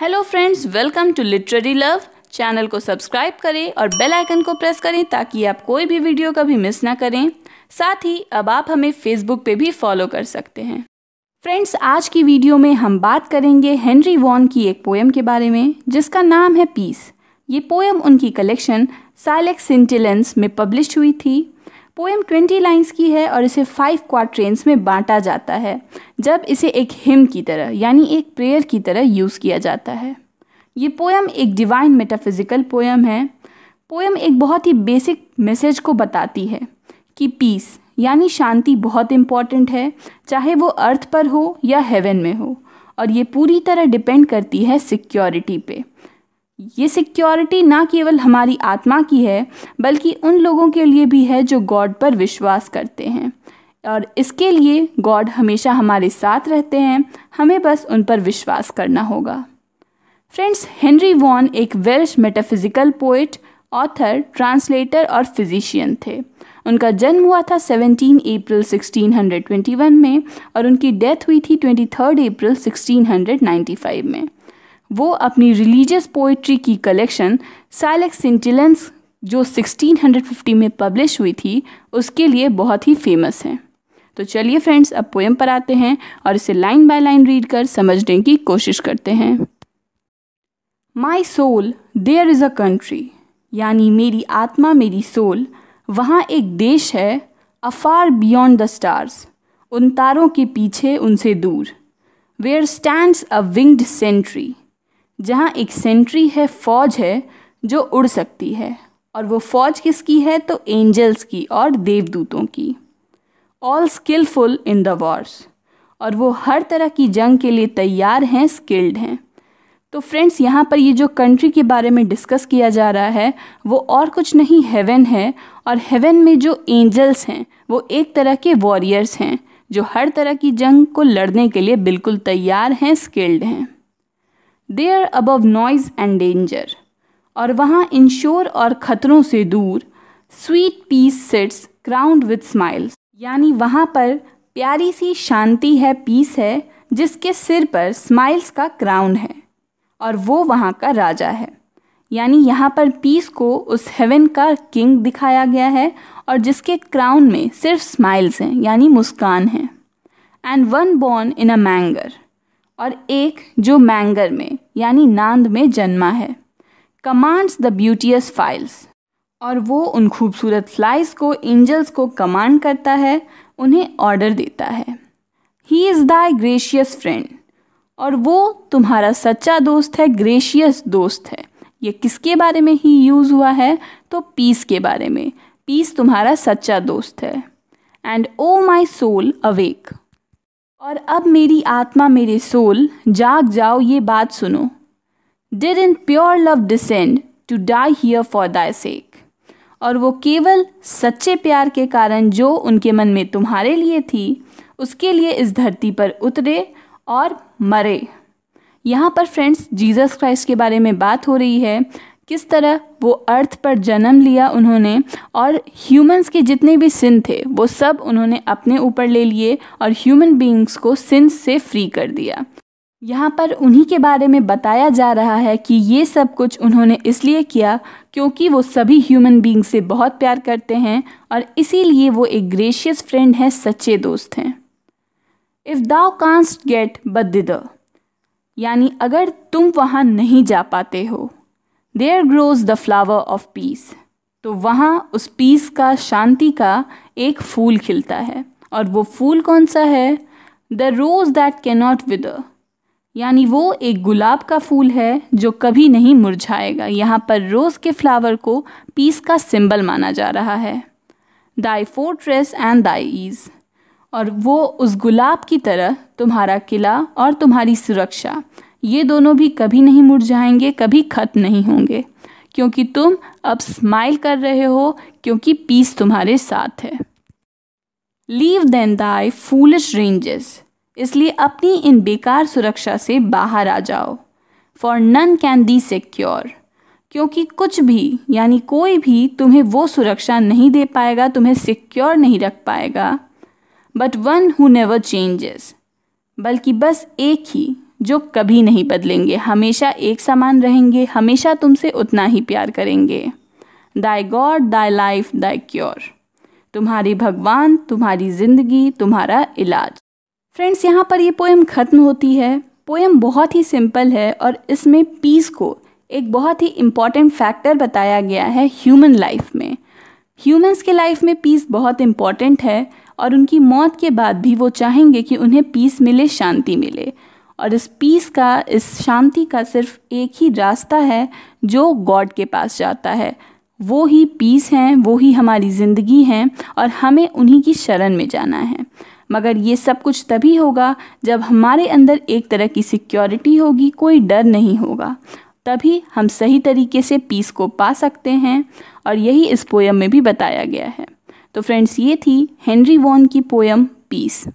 hello friends welcome to literary love channel को subscribe करें और बेल आइकन को प्रेस करें ताकि आप कोई भी वीडियो कभी मिस ना करें साथ ही अब आप हमें फेसबुक पे भी फॉलो कर सकते हैं फ्रेंड्स आज की वीडियो में हम बात करेंगे हेनरी वॉन की एक पोएम के बारे में जिसका नाम है पीस ये पोएम उनकी कलेक्शन साइलेक्स सिंटिलेंस में पब्लिश हुई थी पोएम ट्वेंटी लाइन्स की है और इसे फाइव क्वार्ट्रेंस में बांटा जाता है जब इसे एक हिम की तरह यानी एक प्रेयर की तरह यूज़ किया जाता है ये पोएम एक डिवाइन मेटाफिज़िकल पोएम है पोएम एक बहुत ही बेसिक मैसेज को बताती है कि पीस यानी शांति बहुत इम्पॉर्टेंट है चाहे वो अर्थ पर हो या हेवन में हो और ये पूरी तरह डिपेंड करती है सिक्योरिटी पे ये सिक्योरिटी ना केवल हमारी आत्मा की है बल्कि उन लोगों के लिए भी है जो गॉड पर विश्वास करते हैं और इसके लिए गॉड हमेशा हमारे साथ रहते हैं हमें बस उन पर विश्वास करना होगा फ्रेंड्स हेनरी वॉन एक Welsh metaphysical poet author translator और फिजिशियन थे उनका जन्म हुआ था 17 अप्रैल 1621 में और उनकी डेथ हुई थी 23 अप्रैल 1695 में वो अपनी रिलीजियस पोइट्री की कलेक्शन साइलेक्स इंटेलेंस जो 1650 में पब्लिश हुई थी उसके लिए बहुत ही फेमस हैं तो चलिए फ्रेंड्स अब पोएम पर आते हैं और इसे लाइन बाय लाइन रीड कर समझने की कोशिश करते हैं my soul there is a country यानी मेरी आत्मा मेरी सोल वहाँ एक देश है अफार बियॉन्ड द स्टार्स उन तारों के पीछे उनसे दूर where stands a winged sentry जहाँ एक सेंट्री है फौज है जो उड़ सकती है और वो फौज किसकी है तो एंजल्स की और देवदूतों की all skilful in the wars और वो हर तरह की जंग के लिए तैयार हैं स्किल्ड हैं तो फ्रेंड्स यहाँ पर ये जो कंट्री के बारे में डिस्कस किया जा रहा है वो और कुछ नहीं हेवन है और हेवन में जो एंजल्स हैं वो एक तरह के वॉरियर्स हैं जो हर तरह की जंग को लड़ने के लिए बिल्कुल तैयार हैं स्किल्ड हैं they are above noise and danger और वहाँ इन शोर और ख़तरों से दूर sweet peace sits crowned with smiles यानी वहाँ पर प्यारी सी शांति है पीस है जिसके सिर पर स्माइल्स का क्राउन है और वो वहाँ का राजा है यानी यहाँ पर पीस को उस हेवन का किंग दिखाया गया है और जिसके क्राउन में सिर्फ स्माइल्स हैं यानी मुस्कान हैं and one born in a manger और एक जो मैंगर में यानी नांद में जन्मा है कमांड्स द ब्यूटियस फाइल्स और वो उन खूबसूरत फ्लाइज को एंजल्स को कमांड करता है उन्हें ऑर्डर देता है he is thy gracious friend और वो तुम्हारा सच्चा दोस्त है ग्रेशियस दोस्त है ये किसके बारे में ही यूज़ हुआ है तो पीस के बारे में पीस तुम्हारा सच्चा दोस्त है and O my soul awake और अब मेरी आत्मा मेरे सोल जाग जाओ ये बात सुनो did in pure love descend to die here for thy sake और वो केवल सच्चे प्यार के कारण जो उनके मन में तुम्हारे लिए थी उसके लिए इस धरती पर उतरे और मरे यहाँ पर फ्रेंड्स जीसस क्राइस्ट के बारे में बात हो रही है किस तरह वो अर्थ पर जन्म लिया उन्होंने और ह्यूमंस के जितने भी सिन थे वो सब उन्होंने अपने ऊपर ले लिए और ह्यूमन बीइंग्स को सिन से फ्री कर दिया यहाँ पर उन्हीं के बारे में बताया जा रहा है कि ये सब कुछ उन्होंने इसलिए किया क्योंकि वो सभी ह्यूमन बींग से बहुत प्यार करते हैं और इसीलिए वो एक ग्रेशियस फ्रेंड हैं सच्चे दोस्त हैं इफ़ दाउ कांस्ट गेट बद यानी अगर तुम वहाँ नहीं जा पाते हो there grows the flower of peace तो वहाँ उस पीस का शांति का एक फूल खिलता है और वो फूल कौन सा है the rose that cannot wither यानी वो एक गुलाब का फूल है जो कभी नहीं मुरझाएगा यहाँ पर रोज़ के फ्लावर को पीस का सिंबल माना जा रहा है दाई फोर्ट्रेस एंड दाई ईज़ और वो उस गुलाब की तरह तुम्हारा किला और तुम्हारी सुरक्षा ये दोनों भी कभी नहीं मुड़ जाएंगे कभी ख़त्म नहीं होंगे क्योंकि तुम अब स्माइल कर रहे हो क्योंकि पीस तुम्हारे साथ है leave then thy foolish ranges इसलिए अपनी इन बेकार सुरक्षा से बाहर आ जाओ for none can thee secure क्योंकि कुछ भी यानी कोई भी तुम्हें वो सुरक्षा नहीं दे पाएगा तुम्हें सिक्योर नहीं रख पाएगा but one who never changes बल्कि बस एक ही जो कभी नहीं बदलेंगे हमेशा एक समान रहेंगे हमेशा तुमसे उतना ही प्यार करेंगे thy God thy life thy cure तुम्हारी भगवान तुम्हारी ज़िंदगी तुम्हारा इलाज फ्रेंड्स यहाँ पर ये पोएम ख़त्म होती है पोएम बहुत ही सिंपल है और इसमें पीस को एक बहुत ही इम्पॉर्टेंट फैक्टर बताया गया है ह्यूमन लाइफ में ह्यूमंस के लाइफ में पीस बहुत इम्पॉर्टेंट है और उनकी मौत के बाद भी वो चाहेंगे कि उन्हें पीस मिले शांति मिले और इस पीस का इस शांति का सिर्फ एक ही रास्ता है जो गॉड के पास जाता है वो ही पीस हैं वो ही हमारी ज़िंदगी हैं और हमें उन्हीं की शरण में जाना है मगर ये सब कुछ तभी होगा जब हमारे अंदर एक तरह की सिक्योरिटी होगी कोई डर नहीं होगा तभी हम सही तरीके से पीस को पा सकते हैं और यही इस पोयम में भी बताया गया है तो फ्रेंड्स ये थी हेनरी वॉन की पोयम पीस